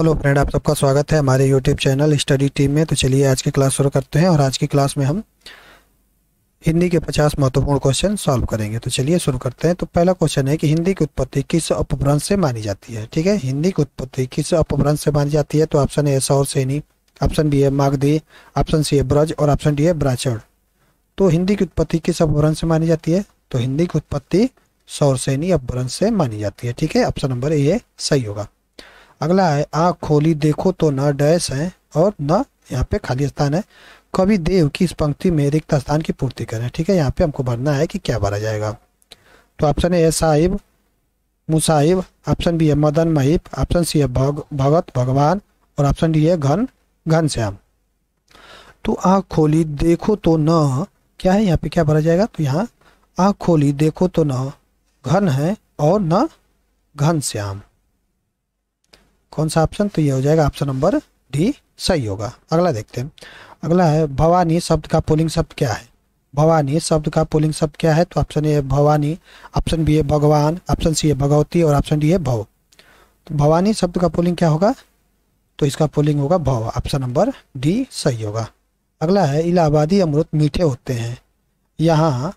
hello friend आप सबका स्वागत है हमारे यूट्यूब चैनल स्टडी टीम में तो चलिए आज की क्लास शुरू करते हैं और आज की क्लास में हम हिंदी के 50 महत्वपूर्ण क्वेश्चन सॉल्व करेंगे तो चलिए शुरू करते हैं तो पहला क्वेश्चन है कि हिंदी की उत्पत्ति किस अपभ्रंश से मानी जाती है ठीक है हिंदी की उत्पत्ति किस अपभ्रंश से मानी जाती है तो ऑप्शन ए सौर सैनी ऑप्शन बी है मागधी ऑप्शन सी है ब्रज और ऑप्शन डी है ब्राचड़ तो हिंदी की उत्पत्ति किस अपभ्रंश से मानी जाती है तो हिंदी की उत्पत्ति सौर सैनी अपभ्रंश से मानी जाती है ठीक है ऑप्शन नंबर ए सही होगा अगला है आँख खोली देखो तो न डैश है और न यहाँ पे खाली स्थान है कवि देव की इस पंक्ति में रिक्त स्थान की पूर्ति करें ठीक है यहाँ पे हमको भरना है कि क्या भरा जाएगा तो ऑप्शन है साहिब मुसाहिब ऑप्शन बी है मदन महिब ऑप्शन सी है भग भगत भगवान और ऑप्शन डी है घन घन श्याम तो आँख खोली देखो तो न क्या है यहाँ पे क्या भरा जाएगा तो यहाँ आँख खोली देखो तो न घन है और न घन श्याम कौन सा ऑप्शन तो ये हो जाएगा ऑप्शन नंबर डी सही होगा अगला देखते हैं अगला है भवानी शब्द का पुलिंग शब्द क्या है भवानी शब्द का पुलिंग शब्द क्या है तो option A Bhavani option B है भगवान ऑप्शन सी है भगवती और ऑप्शन डी है भव तो भवानी शब्द का पुलिंग क्या होगा तो इसका पुलिंग होगा भव ऑप्शन नंबर डी सही होगा अगला है इलाहाबादी अमृत मीठे होते हैं यहाँ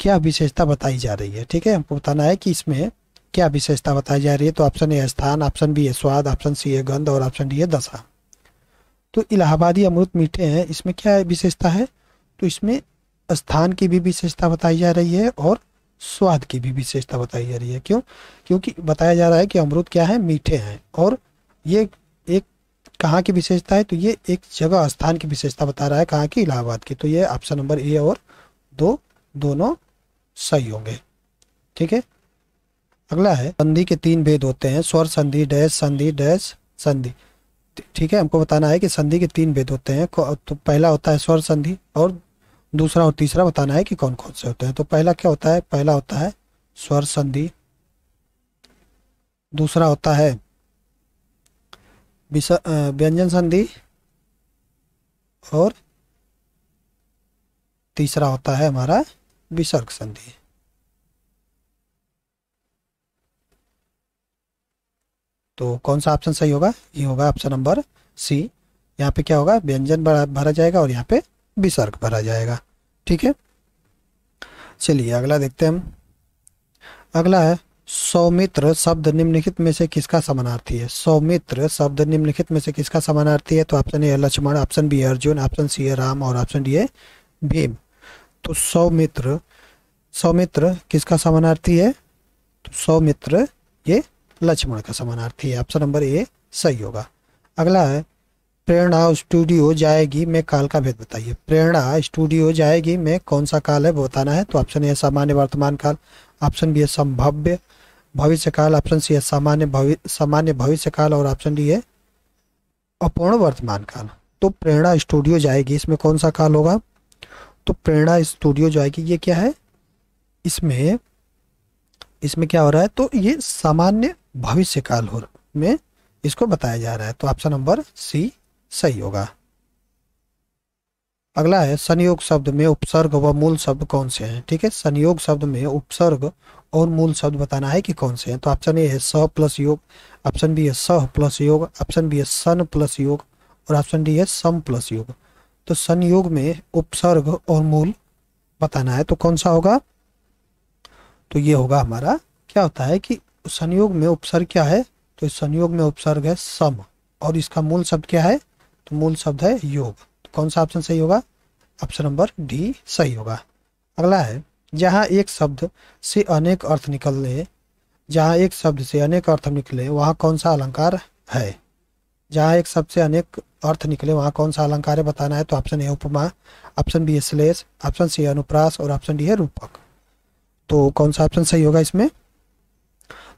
क्या विशेषता बताई जा रही है ठीक है हमको बताना है कि इसमें क्या विशेषता बताई जा रही है तो ऑप्शन ए स्थान ऑप्शन बी है स्वाद ऑप्शन सी है गंध और ऑप्शन डी है दशा तो इलाहाबादी अमृत मीठे हैं इसमें क्या विशेषता है तो इसमें स्थान की भी विशेषता बताई जा रही है और स्वाद की भी विशेषता बताई जा रही है क्यों क्योंकि बताया जा रहा है कि अमृत क्या है मीठे हैं और ये एक कहाँ की विशेषता है तो ये एक जगह स्थान की विशेषता बता रहा है कहाँ की इलाहाबाद की तो ये ऑप्शन नंबर ए और दो दोनों सही होंगे ठीक है अगला है संधि के तीन भेद होते हैं स्वर संधि डैश संधि डैश संधि ठीक है हमको बताना है कि संधि के तीन भेद होते हैं तो पहला होता है स्वर संधि और दूसरा और तीसरा बताना है कि कौन कौन से होते हैं तो पहला क्या होता है पहला होता है स्वर संधि दूसरा होता है व्यंजन संधि और तीसरा होता है हमारा विसर्ग संधि तो कौन सा ऑप्शन सही होगा ये होगा ऑप्शन नंबर सी यहाँ पे क्या होगा व्यंजन भरा जाएगा और यहाँ पे विसर्ग भरा जाएगा ठीक है चलिए अगला देखते हैं हम अगला है सौमित्र शब्द निम्नलिखित में से किसका समानार्थी है सौमित्र शब्द निम्नलिखित में से किसका समानार्थी है तो ऑप्शन ए है Lakshman option B Arjun option C है राम और ऑप्शन डी है भीम तो सौमित्र सौमित्र किसका समानार्थी है तो सौमित्र ये लक्ष्मण का समानार्थी है ऑप्शन नंबर ए सही होगा अगला है प्रेरणा स्टूडियो जाएगी में काल का भेद बताइए प्रेरणा स्टूडियो जाएगी में कौन सा काल है वो बताना है तो ऑप्शन ए सामान्य वर्तमान काल ऑप्शन बी है संभव्य भविष्य काल ऑप्शन सी है सामान्य भवि सामान्य भविष्य काल और ऑप्शन डी है अपूर्ण वर्तमान काल तो प्रेरणा स्टूडियो जाएगी इसमें कौन सा काल होगा तो प्रेरणा स्टूडियो जाएगी ये क्या है इसमें इसमें क्या हो रहा है तो ये सामान्य भविष्य काल हो में इसको बताया जा रहा है तो ऑप्शन नंबर सी सही होगा अगला है संयोग शब्द में उपसर्ग व मूल शब्द कौन से हैं ठीक है संयोग शब्द में उपसर्ग और मूल शब्द बताना है कि कौन से हैं तो ऑप्शन ए है स प्लस योग ऑप्शन बी है सह प्लस योग ऑप्शन बी है सन प्लस योग और ऑप्शन डी है सम प्लस योग तो संयोग में उपसर्ग और मूल बताना है तो कौन सा होगा तो ये होगा हमारा क्या होता है कि संयोग में उपसर्ग क्या है तो इस संयोग में उपसर्ग है सम और इसका मूल शब्द क्या है तो मूल शब्द है योग तो कौन सा ऑप्शन सही होगा ऑप्शन नंबर डी सही होगा अगला है जहाँ एक शब्द से अनेक अर्थ निकलने जहाँ एक शब्द से अनेक अर्थ निकले वहाँ कौन सा अलंकार है जहाँ एक शब्द से अनेक अर्थ निकले वहाँ कौन सा अलंकार है बताना है तो ऑप्शन ए उपमा ऑप्शन बी है श्लेष ऑप्शन सी है अनुप्रास और ऑप्शन डी है रूपक तो कौन सा ऑप्शन सही होगा इसमें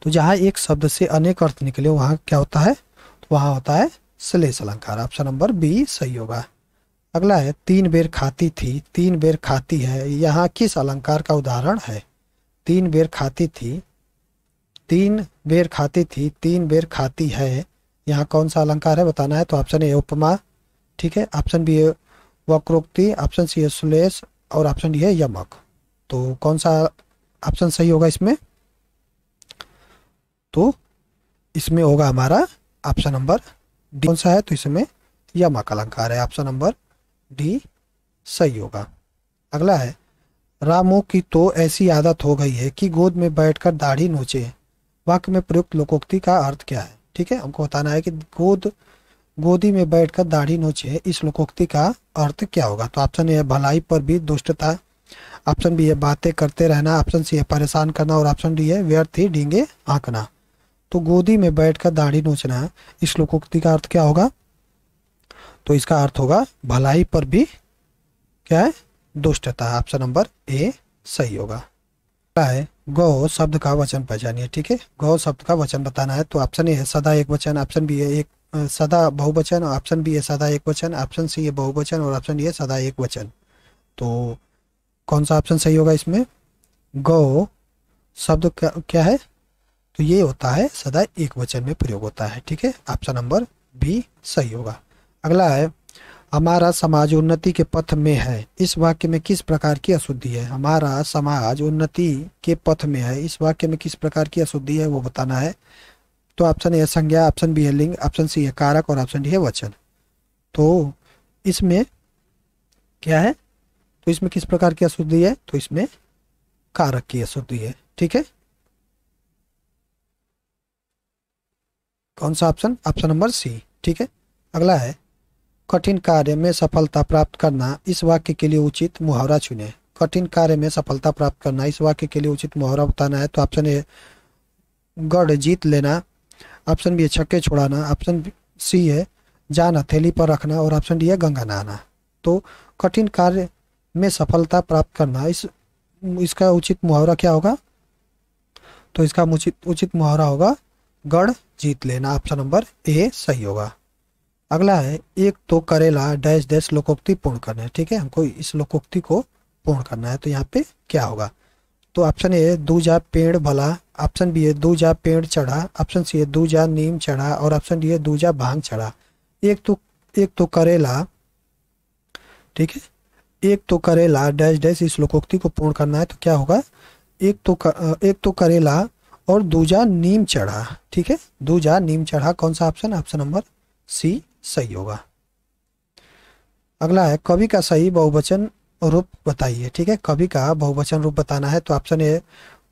तो जहाँ एक शब्द से अनेक अर्थ निकले वहाँ क्या होता है तो वहाँ होता है श्लेष अलंकार ऑप्शन नंबर बी सही होगा अगला है तीन बेर खाती थी तीन बेर खाती है यहाँ किस अलंकार का उदाहरण है तीन बेर खाती थी तीन बेर खाती थी तीन बेर खाती है यहाँ कौन सा अलंकार है बताना है तो ऑप्शन ए उपमा ठीक है ऑप्शन बी वक्रोक्ति ऑप्शन सी है सुलेश और ऑप्शन डी है यमक तो कौन सा ऑप्शन सही होगा इसमें तो इसमें होगा हमारा ऑप्शन नंबर डी कौन सा है तो इसमें यम का अलंकार है ऑप्शन नंबर डी सही होगा अगला है रामो की तो ऐसी आदत हो गई है कि गोद में बैठकर दाढ़ी नोचे वाक्य में प्रयुक्त लोकोक्ति का अर्थ क्या है ठीक है हमको बताना है कि गोद गोदी में बैठकर दाढ़ी नोचे इस लोकोक्ति का अर्थ क्या होगा तो ऑप्शन ए भलाई पर भी दुष्टता ऑप्शन बी है बातें करते रहना ऑप्शन सी है परेशान करना और ऑप्शन डी है व्यर्थ ही डींगे आंकना तो गोदी में बैठकर दाढ़ी नोचना इस लोकोक्ति का अर्थ क्या होगा तो इसका अर्थ होगा भलाई पर भी क्या है दुष्टता ऑप्शन नंबर ए सही होगा क्या है गौ शब्द का वचन पहचानिए ठीक है गौ शब्द का वचन बताना है तो ऑप्शन ए है सदा एक वचन ऑप्शन बी है एक सदा बहुवचन ऑप्शन बी है सदा एक वचन ऑप्शन सी है बहुवचन और ऑप्शन डी है सदा एक वचन तो कौन सा ऑप्शन सही होगा इसमें गो शब्द क्या है तो ये होता है सदा एक वचन में प्रयोग होता है ठीक है ऑप्शन नंबर बी सही होगा अगला है हमारा समाज उन्नति के पथ में है इस वाक्य में किस प्रकार की अशुद्धि है हमारा समाज उन्नति के पथ में है इस वाक्य में किस प्रकार की अशुद्धि है वो बताना है तो ऑप्शन ए संज्ञा ऑप्शन बी है लिंग ऑप्शन सी है कारक और ऑप्शन डी है वचन तो इसमें क्या है तो इसमें किस प्रकार की अशुद्धि है तो इसमें कारक की अशुद्धि है ठीक है कौन सा ऑप्शन ऑप्शन नंबर सी ठीक है अगला है कठिन कार्य में सफलता प्राप्त करना इस वाक्य के लिए उचित मुहावरा चुने कठिन कार्य में सफलता प्राप्त करना इस वाक्य के लिए उचित मुहावरा बताना है तो ऑप्शन ए गढ़ जीत लेना ऑप्शन बी छक्के छोड़ाना ऑप्शन सी है जाना थैली पर रखना और ऑप्शन डी है गंगा नहाना तो कठिन कार्य में सफलता प्राप्त करना इस इसका उचित मुहावरा क्या होगा तो इसका उचित उचित मुहावरा होगा गढ़ जीत लेना ऑप्शन नंबर ए सही होगा अगला है एक तो करेला डैश डैश लोकोक्ति पूर्ण करना है ठीक है हमको इस लोकोक्ति को पूर्ण करना है तो यहाँ पे क्या होगा तो ऑप्शन ए जा पेड़ भला ऑप्शन बी है जा पेड़ चढ़ा ऑप्शन सी है जा नीम चढ़ा और ऑप्शन डी है जा भांग चढ़ा एक तो एक तो करेला ठीक है एक तो करेला डैश डैश इस लोकोक्ति को पूर्ण करना है तो क्या होगा एक तो कर, एक तो करेला और दूजा नीम चढ़ा ठीक है दूजा नीम चढ़ा कौन सा ऑप्शन ऑप्शन नंबर सी सही होगा अगला है कवि का सही बहुवचन रूप बताइए ठीक है कवि का बहुवचन रूप बताना है तो ऑप्शन ए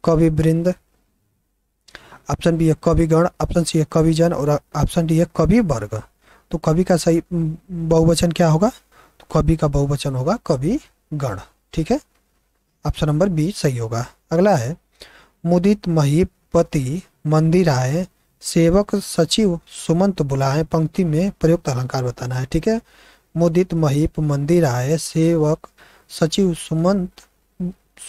कवि वृंद ऑप्शन बी है कविगण ऑप्शन सी है कविजन और ऑप्शन डी है कवि वर्ग तो कवि का सही बहुवचन क्या होगा तो कभी का बहुवचन होगा कभी गण ठीक है ऑप्शन नंबर बी सही होगा अगला है मुदित महीपति मंदिर आए सेवक सचिव सुमंत बुलाए पंक्ति में प्रयुक्त अलंकार बताना है ठीक है मुदित महीप मंदिर आए सेवक सचिव सुमंत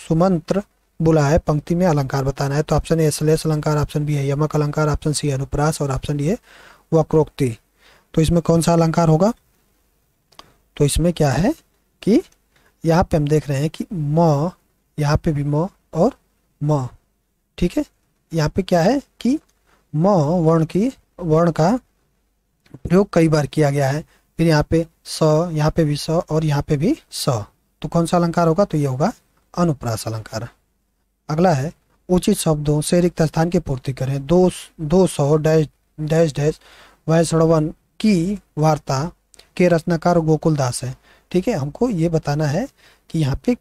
सुमंत्र बुलाए पंक्ति में अलंकार बताना है तो ऑप्शन ए एसलेस अलंकार ऑप्शन बी है यमक अलंकार ऑप्शन सी अनुप्रास और ऑप्शन डी है वक्रोक्ति तो इसमें कौन सा अलंकार होगा तो इसमें क्या है कि यहाँ पे हम देख रहे हैं कि म यहाँ पे भी म और म ठीक है यहाँ पे क्या है कि म वर्ण की वर्ण का प्रयोग कई बार किया गया है फिर यहाँ पे स यहाँ पे भी स और यहाँ पे भी स तो कौन सा अलंकार होगा तो ये होगा अनुप्रास अलंकार अगला है उचित शब्दों से रिक्त स्थान की पूर्ति करें दो दो सौ डैश डैश डैश वैष्णवन की वार्ता के रचनाकार गोकुल दास है ठीक है हमको ये बताना है कि यहाँ पे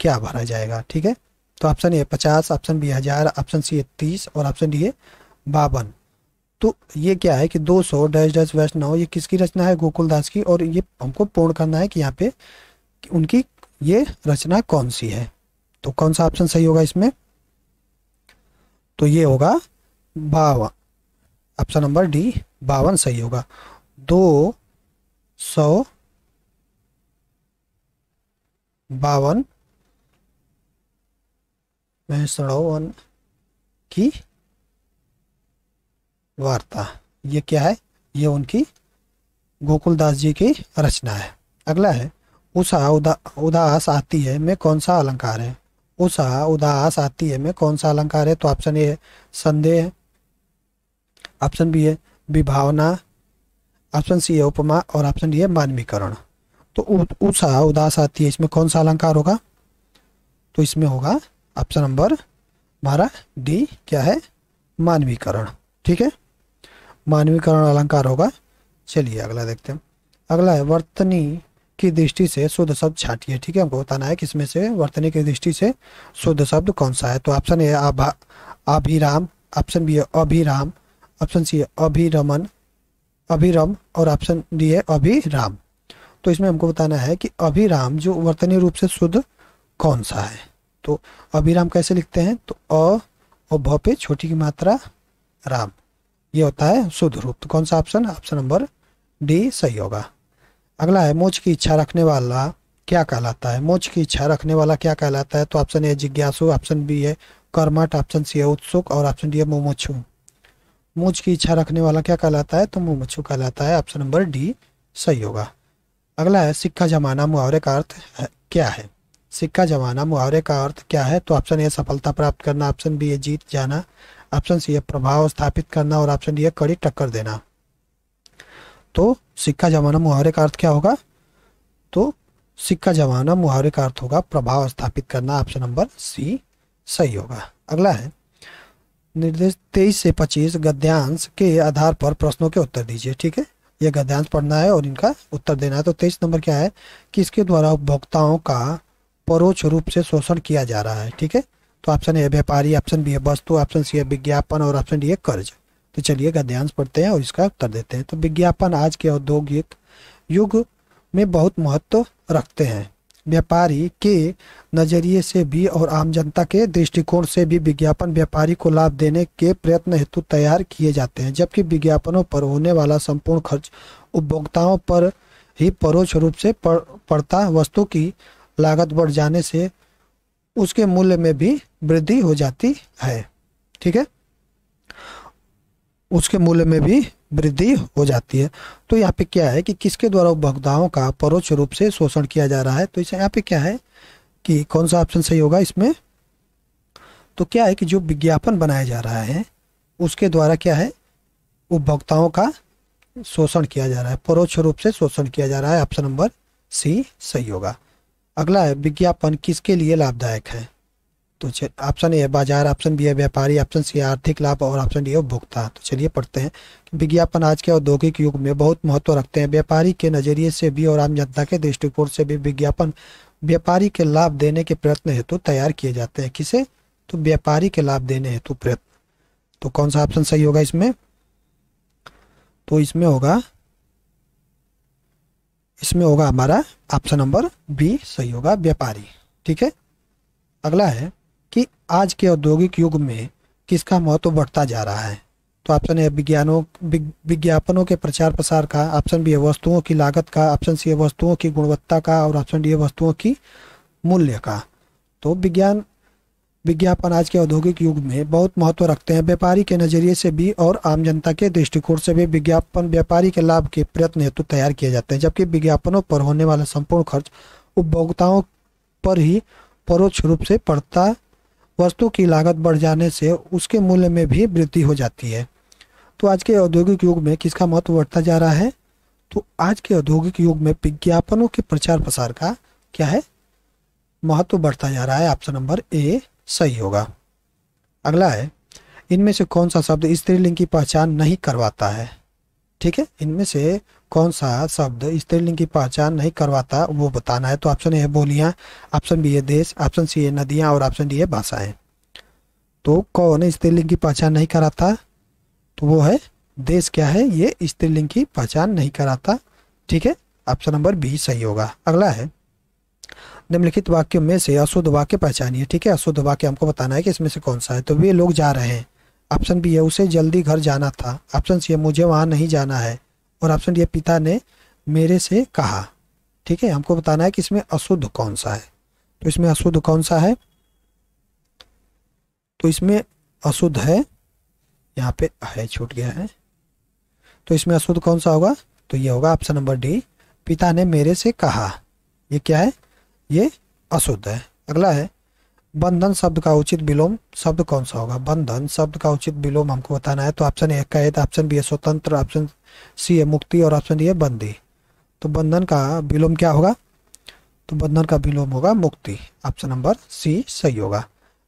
क्या भरा जाएगा ठीक है तो ऑप्शन ए पचास ऑप्शन बी हजार ऑप्शन सी है तीस और ऑप्शन डी है बावन तो ये क्या है कि 200 सौ डैश डैश नौ ये किसकी रचना है गोकुल दास की और ये हमको पूर्ण करना है कि यहाँ पे उनकी ये रचना कौन सी है तो कौन सा ऑप्शन सही होगा इसमें तो ये होगा बावन ऑप्शन नंबर डी बावन सही होगा दो सौ बावन वन की वार्ता ये क्या है ये उनकी गोकुलदास जी की रचना है अगला है उषा उदा उदास आती है में कौन सा अलंकार है उषा उदास आती है में कौन सा अलंकार है तो ऑप्शन ए है संदेह ऑप्शन बी है विभावना ऑप्शन सी है उपमा और ऑप्शन डी है मानवीकरण तो उषा उदास आती है इसमें कौन सा अलंकार होगा तो इसमें होगा ऑप्शन नंबर हमारा डी क्या है मानवीकरण ठीक है मानवीकरण अलंकार होगा चलिए अगला देखते हैं अगला है वर्तनी की दृष्टि से शुद्ध शब्द छाटिए ठीक है हमको बताना है कि इसमें से वर्तनी की दृष्टि से शुद्ध शब्द कौन सा है तो ऑप्शन ए अभिराम ऑप्शन बी है अभिराम ऑप्शन सी है अभिरमन अभिराम और ऑप्शन डी है अभिराम तो इसमें हमको बताना है कि अभिराम जो वर्तनीय रूप से शुद्ध कौन सा है तो अभिराम कैसे लिखते हैं तो अ और भ पे छोटी की मात्रा राम ये होता है शुद्ध रूप तो कौन सा ऑप्शन ऑप्शन नंबर डी सही होगा अगला है मोच की इच्छा रखने वाला क्या कहलाता है मोच की इच्छा रखने वाला क्या कहलाता है तो ऑप्शन ए जिज्ञासु ऑप्शन बी है कर्मठ ऑप्शन सी है उत्सुक और ऑप्शन डी है मोमोचु मूछ की इच्छा रखने वाला क्या कहलाता है तो मुँह मच्छू कहलाता है ऑप्शन नंबर डी सही होगा अगला है सिक्का जमाना मुहावरे का अर्थ क्या है सिक्का जमाना मुहावरे का अर्थ क्या है तो ऑप्शन ए सफलता प्राप्त करना ऑप्शन बी है जीत जाना ऑप्शन सी है प्रभाव स्थापित करना और ऑप्शन डी है कड़ी टक्कर देना तो सिक्का जमाना मुहावरे का अर्थ क्या होगा तो सिक्का जमाना मुहावरे का अर्थ होगा प्रभाव स्थापित करना ऑप्शन नंबर सी सही होगा अगला है निर्देश तेईस से पच्चीस गद्यांश के आधार पर प्रश्नों के उत्तर दीजिए ठीक है ये गद्यांश पढ़ना है और इनका उत्तर देना है तो तेईस नंबर क्या है कि इसके द्वारा उपभोक्ताओं का परोक्ष रूप से शोषण किया जा रहा है ठीक है तो ऑप्शन ए व्यापारी ऑप्शन बी है वस्तु ऑप्शन सी है विज्ञापन और ऑप्शन डी है कर्ज तो चलिए गद्यांश पढ़ते हैं और इसका उत्तर देते हैं तो विज्ञापन आज के औद्योगिक युग में बहुत महत्व रखते हैं व्यापारी के नज़रिए से भी और आम जनता के दृष्टिकोण से भी विज्ञापन व्यापारी को लाभ देने के प्रयत्न हेतु तैयार किए जाते हैं जबकि विज्ञापनों पर होने वाला संपूर्ण खर्च उपभोक्ताओं पर ही परोक्ष रूप से पड़ता वस्तु की लागत बढ़ जाने से उसके मूल्य में भी वृद्धि हो जाती है ठीक है उसके मूल्य में भी वृद्धि हो जाती है तो यहाँ पे क्या है कि किसके द्वारा उपभोक्ताओं का परोक्ष रूप से शोषण किया जा रहा है तो इसे यहाँ पे क्या है कि कौन सा ऑप्शन सही होगा इसमें तो क्या है कि जो विज्ञापन बनाया जा रहा है उसके द्वारा क्या है उपभोक्ताओं का शोषण किया जा रहा है परोक्ष रूप से शोषण किया जा रहा है ऑप्शन नंबर सी सही होगा अगला है विज्ञापन किसके लिए लाभदायक है तो ऑप्शन ए बाजार ऑप्शन बी है व्यापारी ऑप्शन सी आर्थिक लाभ और ऑप्शन डी है उपभोक्ता तो चलिए पढ़ते हैं विज्ञापन आज के औद्योगिक युग में बहुत महत्व रखते हैं व्यापारी के नजरिए से भी और आम जनता के दृष्टिकोण से भी विज्ञापन व्यापारी के लाभ देने के प्रयत्न हेतु तैयार किए जाते हैं किसे तो व्यापारी के लाभ देने हेतु प्रयत्न तो कौन सा ऑप्शन सही होगा इसमें तो इसमें होगा इसमें होगा हमारा ऑप्शन नंबर बी सही होगा व्यापारी ठीक है अगला है कि आज के औद्योगिक युग में किसका महत्व बढ़ता जा रहा है तो ऑप्शन है विज्ञानों विज्ञापनों के प्रचार प्रसार का ऑप्शन बी है वस्तुओं की लागत का ऑप्शन सी है वस्तुओं की गुणवत्ता का और ऑप्शन डी है वस्तुओं की मूल्य का तो विज्ञान विज्ञापन आज के औद्योगिक युग में बहुत महत्व रखते हैं व्यापारी के नज़रिए से भी और आम जनता के दृष्टिकोण से भी विज्ञापन व्यापारी के लाभ के प्रयत्न हेतु तैयार किए जाते हैं जबकि विज्ञापनों पर होने वाला संपूर्ण खर्च उपभोक्ताओं पर ही परोक्ष रूप से पड़ता वस्तु की लागत बढ़ जाने से उसके मूल्य में भी वृद्धि हो जाती है तो आज के औद्योगिक युग में किसका महत्व बढ़ता जा रहा है तो आज के औद्योगिक युग में विज्ञापनों के प्रचार प्रसार का क्या है महत्व बढ़ता जा रहा है ऑप्शन नंबर ए सही होगा अगला है इनमें से कौन सा शब्द स्त्रीलिंग की पहचान नहीं करवाता है ठीक है इनमें से कौन सा शब्द स्त्रीलिंग की पहचान नहीं करवाता वो बताना है तो ऑप्शन ए है बोलियाँ ऑप्शन बी है देश ऑप्शन सी है नदियाँ और ऑप्शन डी है भाषाएँ तो कौन स्त्रीलिंग की पहचान नहीं कराता तो वो है देश क्या है ये स्त्रीलिंग की पहचान नहीं कराता ठीक है ऑप्शन नंबर बी सही होगा अगला है निम्नलिखित वाक्यों में से अशुद्ध वाक्य पहचानिए ठीक है अशुद्ध वाक्य हमको बताना है कि इसमें से कौन सा है तो वे लोग जा रहे हैं ऑप्शन बी है उसे जल्दी घर जाना था ऑप्शन सी है मुझे वहाँ नहीं जाना है और ऑप्शन ये पिता ने मेरे से कहा ठीक है हमको बताना है कि इसमें अशुद्ध कौन सा है तो इसमें अशुद्ध कौन सा है तो इसमें अशुद्ध है यहाँ पे है छूट गया है तो इसमें अशुद्ध कौन सा होगा तो ये होगा ऑप्शन नंबर डी पिता ने मेरे से कहा ये क्या है ये अशुद्ध है अगला है बंधन शब्द का उचित विलोम शब्द कौन सा होगा बंधन शब्द का उचित विलोम हमको बताना है तो ऑप्शन ए का है तो ऑप्शन बी है स्वतंत्र ऑप्शन सी है मुक्ति और ऑप्शन डी है बंदी तो बंधन का विलोम क्या होगा तो बंधन का विलोम होगा मुक्ति ऑप्शन नंबर सी सही होगा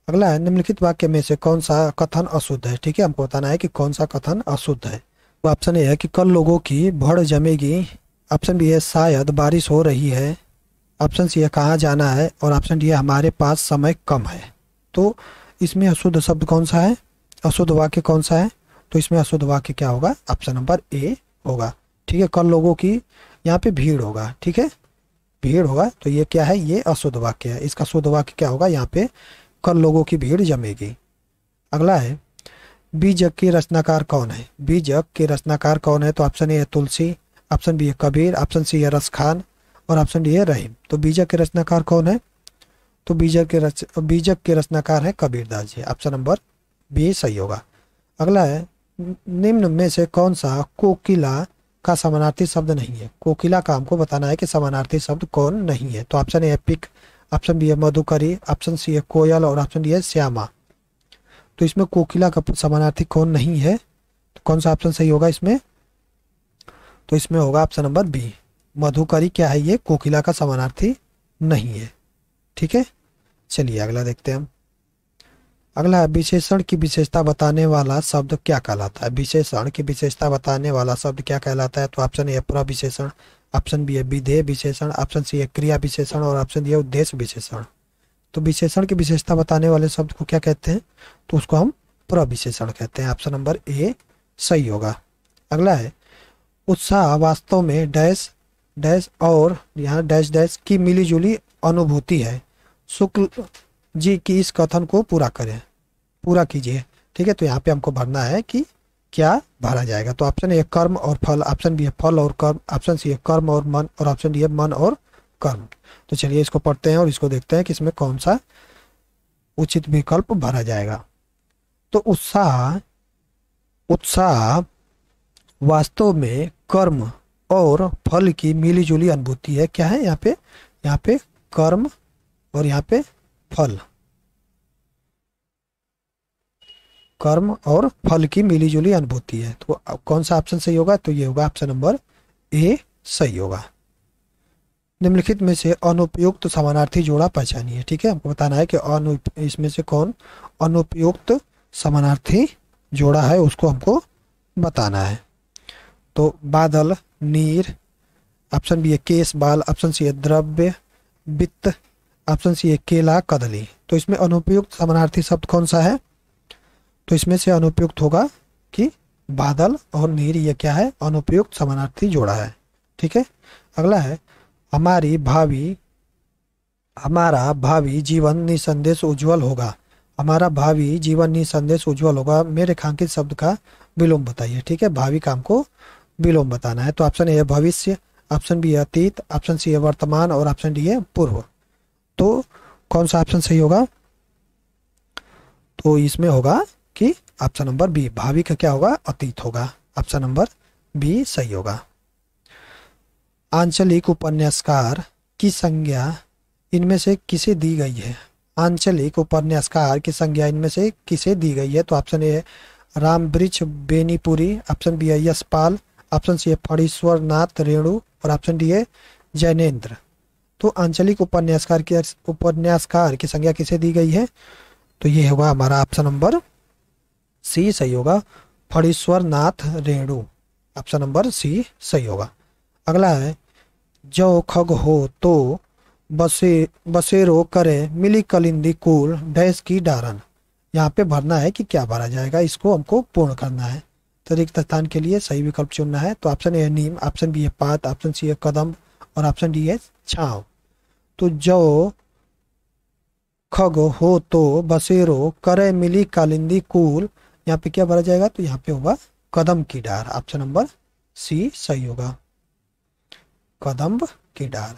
अगला है निम्नलिखित वाक्य में से कौन सा कथन अशुद्ध है ठीक है हमको बताना है कि कौन सा कथन अशुद्ध है तो ऑप्शन ए है कि कल लोगों की भड़ जमेगी ऑप्शन बी है शायद बारिश हो रही है ऑप्शन सी है कहाँ जाना है और ऑप्शन डी है हमारे पास समय कम है तो इसमें अशुद्ध शब्द कौन सा है अशुद्ध वाक्य कौन सा है तो इसमें अशुद्ध वाक्य क्या होगा ऑप्शन नंबर ए होगा ठीक है कल लोगों की यहाँ पे भीड़ होगा ठीक है भीड़ होगा तो ये क्या है ये अशुद्ध वाक्य है इसका शुद्ध वाक्य क्या होगा यहाँ पे कल लोगों की भीड़ जमेगी अगला है बीजक के रचनाकार कौन है बीजक के रचनाकार कौन है तो ऑप्शन ए है तुलसी ऑप्शन बी है कबीर ऑप्शन सी है रस खान और ऑप्शन डी है रहीम तो बीजक के रचनाकार कौन है तो बीजक के रच बीजक के रचनाकार है Kabirdas ji option number B सही होगा अगला है निम्न में से कौन सा कोकिला का समानार्थी शब्द नहीं है कोकिला का हमको बताना है कि समानार्थी शब्द कौन नहीं है तो ऑप्शन ए पिक ऑप्शन बी है मधुकरी ऑप्शन सी है कोयल और ऑप्शन डी है श्यामा तो इसमें कोकिला का समानार्थी कौन नहीं है तो कौन सा ऑप्शन सही होगा इसमें तो इसमें होगा ऑप्शन नंबर बी मधुकरी क्या है ये कोकिला का समानार्थी नहीं है ठीक है चलिए अगला देखते हैं हम अगला है विशेषण की विशेषता बताने वाला शब्द क्या कहलाता है विशेषण की विशेषता बताने वाला शब्द क्या कहलाता है तो ऑप्शन ए विशेषण ऑप्शन बी है विधेय विशेषण ऑप्शन सी है क्रिया विशेषण और ऑप्शन डी है उद्देश्य विशेषण तो विशेषण की विशेषता बताने वाले शब्द को क्या कहते हैं तो उसको हम प्रविशेषण कहते हैं ऑप्शन नंबर ए सही होगा अगला है उत्साह वास्तव में डैश डैश और यहाँ डैश डैश की मिलीजुली अनुभूति है शुक्ल जी की इस कथन को पूरा करें पूरा कीजिए ठीक है तो यहाँ पे हमको भरना है कि क्या भरा जाएगा तो ऑप्शन ए कर्म और फल ऑप्शन बी है फल और कर्म ऑप्शन सी है कर्म और मन और ऑप्शन डी है मन और कर्म तो चलिए इसको पढ़ते हैं और इसको देखते हैं कि इसमें कौन सा उचित विकल्प भरा जाएगा तो उत्साह उत्साह वास्तव में कर्म और फल की मिलीजुली अनुभूति है क्या है यहाँ पे यहाँ पे कर्म और यहाँ पे फल कर्म और फल की मिलीजुली अनुभूति है तो कौन सा ऑप्शन सही होगा तो ये होगा ऑप्शन नंबर ए सही होगा निम्नलिखित में से अनुपयुक्त समानार्थी जोड़ा पहचानिए ठीक है हमको बताना है कि अनु इसमें से कौन अनुपयुक्त समानार्थी जोड़ा है उसको हमको बताना है तो बादल नीर ऑप्शन बी है केस बाल ऑप्शन सी है द्रव्य वित्त ऑप्शन सी है केला कदली तो इसमें अनुपयुक्त समानार्थी शब्द कौन सा है तो इसमें से अनुपयुक्त होगा कि बादल और नीर यह क्या है अनुपयुक्त समानार्थी जोड़ा है ठीक है अगला है हमारी भावी हमारा भावी जीवन निसंदेश उज्जवल होगा हमारा भावी जीवन निसंदेश उज्जवल होगा मेरे खांकित शब्द का विलोम बताइए ठीक है भावी काम को विलोम बताना है तो ऑप्शन ए भविष्य ऑप्शन बी है अतीत ऑप्शन सी है वर्तमान और ऑप्शन डी है पूर्व तो कौन सा ऑप्शन सही होगा तो इसमें होगा कि ऑप्शन नंबर बी भावी का क्या होगा अतीत होगा ऑप्शन नंबर बी सही होगा आंचलिक उपन्यासकार की संज्ञा इनमें से किसे दी गई है आंचलिक उपन्यासकार की संज्ञा इनमें से किसे दी गई है तो option A Ram Brij Benipuri option B है यशपाल ऑप्शन सी है फणीश्वर नाथ रेणु और ऑप्शन डी है जैनेन्द्र तो आंचलिक उपन्यासकार की उपन्यासकार की संज्ञा किसे दी गई है तो ये होगा हमारा ऑप्शन नंबर सी सही होगा Phanishwar Nath Renu option number C सही होगा अगला है जो खग हो तो बसे बसेरो करे मिली कलिंदी कुल भैंस की डारन यहाँ पे भरना है कि क्या भरा जाएगा इसको हमको पूर्ण करना है तो रिक्त स्थान के लिए सही विकल्प चुनना है तो ऑप्शन ए है नीम ऑप्शन बी है पात ऑप्शन सी है कदम और ऑप्शन डी है छाव तो जो खग हो तो बसेरो करे मिली कालिंदी कुल यहाँ पे क्या भरा जाएगा तो यहाँ पे होगा कदम की डार ऑप्शन नंबर सी सही होगा कदम की डार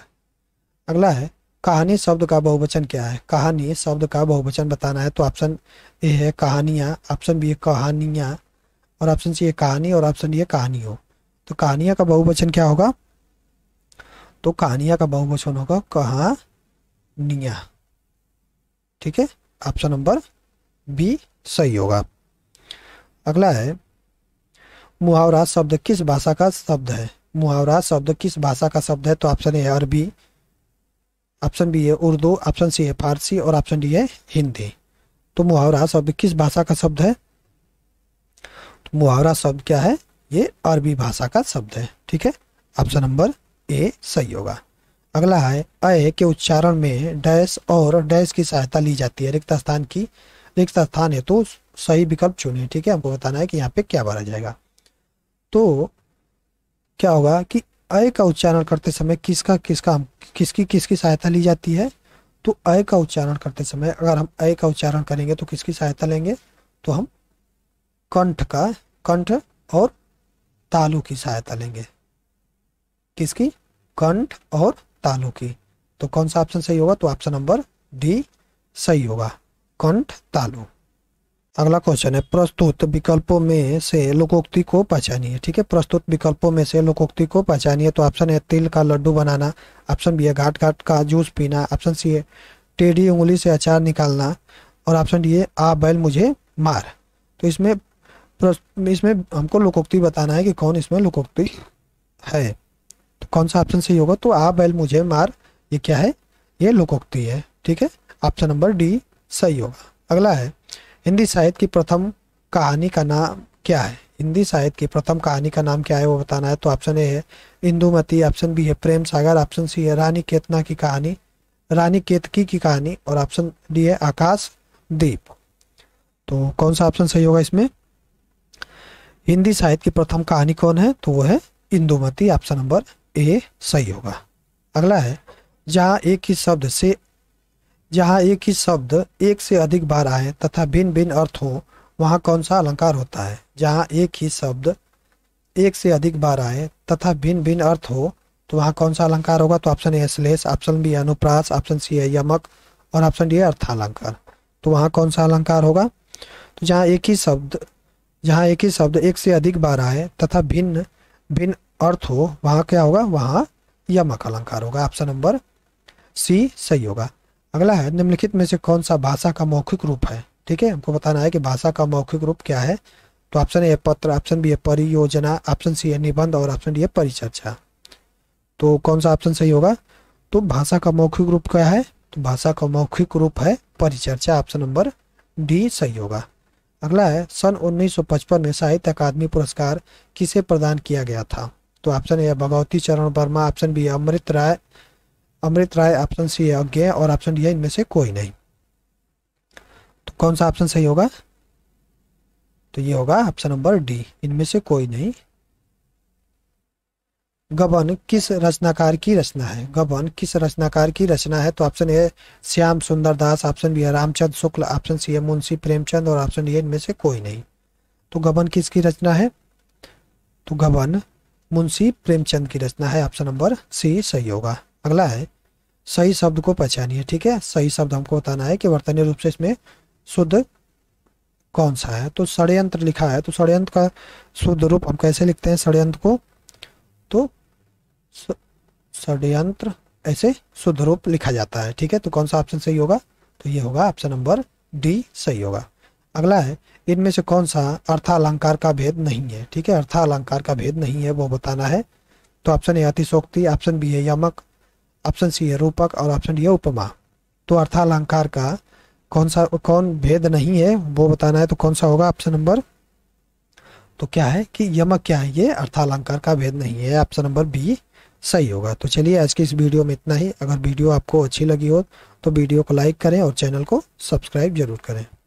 अगला है कहानी शब्द का बहुवचन क्या है कहानी शब्द का बहुवचन बताना है तो ऑप्शन ए है कहानियां ऑप्शन बी है कहानियां और ऑप्शन सी है कहानी और ऑप्शन डी है कहानी हो तो कहानिया का बहुवचन क्या होगा तो कहानिया का बहुवचन होगा कहानिया ठीक है ऑप्शन नंबर बी सही होगा अगला है मुहावरा शब्द किस भाषा का शब्द है मुहावरा शब्द किस भाषा का शब्द है तो ऑप्शन ए अरबी ऑप्शन बी है उर्दू ऑप्शन सी है फारसी और ऑप्शन डी है हिंदी तो मुहावरा शब्द किस भाषा का शब्द है तो मुहावरा शब्द क्या है ये अरबी भाषा का शब्द है ठीक है ऑप्शन नंबर ए सही होगा अगला है अय के उच्चारण में डैश और डैश की सहायता ली जाती है रिक्त स्थान की रिक्त स्थान है तो सही विकल्प चुने ठीक है हमको बताना है कि यहाँ पे क्या भरा जाएगा तो क्या होगा कि अय का उच्चारण करते समय किसका किसका हम किसकी किसकी सहायता ली जाती है तो अय का उच्चारण करते समय अगर हम अय का उच्चारण करेंगे तो किसकी सहायता लेंगे तो हम कंठ का कंठ और तालु की सहायता लेंगे किसकी कंठ और तालु की तो कौन सा ऑप्शन सही होगा तो ऑप्शन नंबर डी सही होगा कंठ तालु अगला क्वेश्चन है प्रस्तुत विकल्पों में से लोकोक्ति को पहचानिए ठीक है प्रस्तुत विकल्पों में से लोकोक्ति को पहचानिए तो ऑप्शन है तिल का लड्डू बनाना ऑप्शन बी है घाट घाट का जूस पीना ऑप्शन सी है टेढ़ी उंगली से अचार निकालना और ऑप्शन डी है आ बैल मुझे मार तो इसमें इसमें हमको लोकोक्ति बताना है कि कौन इसमें लोकोक्ति है तो कौन सा ऑप्शन सही होगा तो आ बैल मुझे मार ये क्या है ये लोकोक्ति है ठीक है ऑप्शन नंबर डी सही होगा अगला है हिंदी साहित्य की प्रथम कहानी का नाम क्या है हिंदी साहित्य की प्रथम कहानी का नाम क्या है वो बताना है तो ऑप्शन ए है इंदुमती ऑप्शन बी है प्रेम सागर ऑप्शन सी है रानी केतना की कहानी रानी केतकी की कहानी और ऑप्शन डी है आकाश दीप तो कौन सा ऑप्शन सही होगा इसमें हिंदी साहित्य की प्रथम कहानी कौन है तो वो है इंदुमती ऑप्शन नंबर ए सही होगा अगला है जहाँ एक ही शब्द से जहाँ एक ही शब्द एक से अधिक बार आए तथा भिन्न भिन्न अर्थ हो वहाँ कौन सा अलंकार होता है जहाँ एक ही शब्द एक से अधिक बार आए तथा भिन्न भिन्न अर्थ हो तो वहाँ कौन सा अलंकार होगा तो ऑप्शन ए श्लेष ऑप्शन बी अनुप्रास ऑप्शन सी है यमक और ऑप्शन डी है अर्थालंकार तो वहाँ कौन सा अलंकार होगा तो जहाँ एक ही शब्द जहाँ एक ही शब्द एक से अधिक बार आए तथा भिन्न भिन्न अर्थ हो वहाँ क्या होगा वहाँ यमक अलंकार होगा ऑप्शन नंबर सी सही होगा अगला है निम्नलिखित में से कौन सा भाषा का मौखिक रूप है ठीक है हमको बताना है कि भाषा का मौखिक रूप क्या है तो ऑप्शन ए पत्र ऑप्शन बी है परियोजना ऑप्शन सी है निबंध और ऑप्शन डी है परिचर्चा तो कौन सा ऑप्शन सही होगा तो भाषा का मौखिक रूप क्या है तो भाषा का मौखिक रूप है परिचर्चा ऑप्शन नंबर डी सही होगा अगला है सन 1955 में साहित्य अकादमी पुरस्कार किसे प्रदान किया गया था तो option A Bhagwati Charan Verma option B Amrit Rai Amrit Rai option C अज्ञ है और ऑप्शन डी है इनमें से कोई नहीं तो कौन सा ऑप्शन सही होगा तो ये होगा ऑप्शन नंबर डी इनमें से कोई नहीं गबन किस रचनाकार की रचना है गबन किस रचनाकार की रचना है तो ऑप्शन ए श्याम सुंदर दास ऑप्शन बी है रामचंद शुक्ल ऑप्शन सी है मुंशी प्रेमचंद और ऑप्शन डी है इनमें से कोई नहीं तो गबन किसकी रचना है तो गबन मुंशी प्रेमचंद की रचना है ऑप्शन नंबर सी सही होगा अगला है सही शब्द को पहचानिए ठीक है सही शब्द हमको बताना है कि वर्तनीय रूप से इसमें शुद्ध कौन सा है तो षडयंत्र लिखा है तो षडयंत्र का शुद्ध रूप हम कैसे लिखते हैं षडयंत्र को तो षडयंत्र ऐसे शुद्ध रूप लिखा जाता है ठीक है तो कौन सा ऑप्शन सही होगा तो ये होगा ऑप्शन नंबर डी सही होगा अगला है इनमें से कौन सा अर्थालंकार का भेद नहीं है ठीक है अर्थालंकार का भेद नहीं है वो बताना है तो ऑप्शन ए अतिशोक्ति ऑप्शन बी है यमक ऑप्शन सी है रूपक और ऑप्शन डी है उपमा तो अर्थालंकार का कौन सा कौन भेद नहीं है वो बताना है तो कौन सा होगा ऑप्शन नंबर तो क्या है कि यमक क्या है ये अर्थालंकार का भेद नहीं है ऑप्शन नंबर बी सही होगा तो चलिए आज की इस वीडियो में इतना ही अगर वीडियो आपको अच्छी लगी हो तो वीडियो को लाइक करें और चैनल को सब्सक्राइब जरूर करें